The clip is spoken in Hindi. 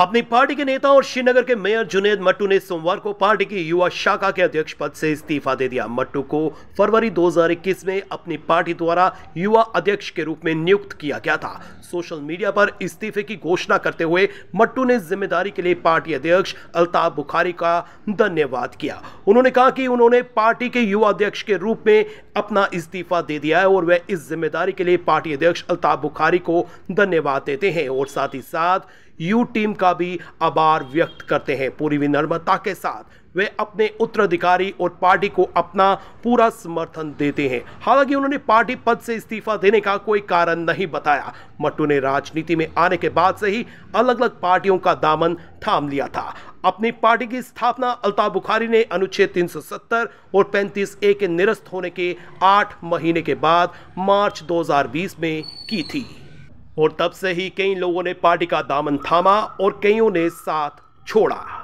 अपनी पार्टी के नेता और श्रीनगर के मेयर जुनेद मट्टू ने सोमवार को पार्टी की युवा शाखा के अध्यक्ष पद से इस्तीफा दे दिया मट्टू को फरवरी 2021 में अपनी पार्टी द्वारा युवा अध्यक्ष के रूप में नियुक्त किया गया था सोशल मीडिया पर इस्तीफे की घोषणा करते हुए मट्टू ने जिम्मेदारी के लिए पार्टी अध्यक्ष अल्ताफ बुखारी का धन्यवाद किया उन्होंने कहा कि उन्होंने पार्टी के युवा अध्यक्ष के रूप में अपना इस्तीफा दे दिया है और वह इस जिम्मेदारी के लिए पार्टी अध्यक्ष अल्ताफ बुखारी को धन्यवाद देते हैं और साथ ही साथ यू टीम का भी आभार व्यक्त करते हैं पूरी विनम्रता के साथ वे अपने उत्तराधिकारी और पार्टी को अपना पूरा समर्थन देते हैं हालांकि उन्होंने पार्टी पद से इस्तीफा देने का कोई कारण नहीं बताया मट्टू ने राजनीति में आने के बाद से ही अलग अलग पार्टियों का दामन थाम लिया था अपनी पार्टी की स्थापना अल्ताफ बुखारी ने अनुच्छेद 370 और 35 ए के निरस्त होने के आठ महीने के बाद मार्च 2020 में की थी और तब से ही कई लोगों ने पार्टी का दामन थामा और कईयों ने साथ छोड़ा